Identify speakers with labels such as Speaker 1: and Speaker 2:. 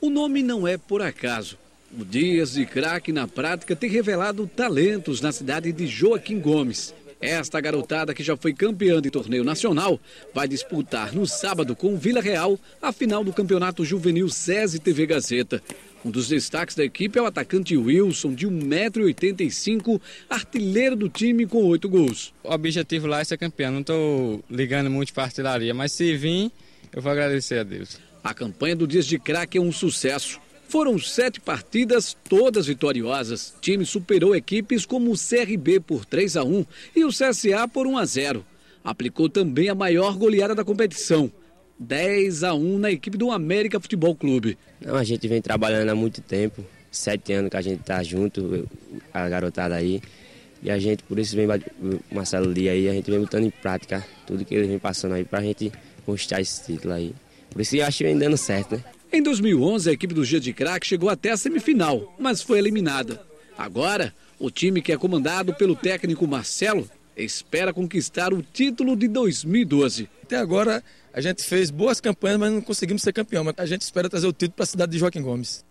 Speaker 1: O nome não é por acaso. O Dias de Craque na prática tem revelado talentos na cidade de Joaquim Gomes. Esta garotada, que já foi campeã de torneio nacional, vai disputar no sábado com o Vila Real a final do Campeonato Juvenil SESI TV Gazeta. Um dos destaques da equipe é o atacante Wilson, de 1,85m, artilheiro do time com oito gols. O objetivo lá é ser campeão, não estou ligando muito para artilharia, mas se vir, eu vou agradecer a Deus. A campanha do Dias de Crack é um sucesso. Foram sete partidas, todas vitoriosas. O time superou equipes como o CRB por 3 a 1 e o CSA por 1 a 0. Aplicou também a maior goleada da competição. 10 a 1 na equipe do América Futebol
Speaker 2: Clube. Não, a gente vem trabalhando há muito tempo, sete anos que a gente está junto, a garotada aí. E a gente, por isso, vem Marcelo Lia aí, a gente vem botando em prática tudo que ele vem passando aí para a gente conquistar esse título aí. Por isso eu acho que vem dando certo, né?
Speaker 1: Em 2011, a equipe do Dia de Crack chegou até a semifinal, mas foi eliminada. Agora, o time que é comandado pelo técnico Marcelo espera conquistar o título de 2012. Até agora, a gente fez boas campanhas, mas não conseguimos ser campeão. Mas a gente espera trazer o título para a cidade de Joaquim Gomes.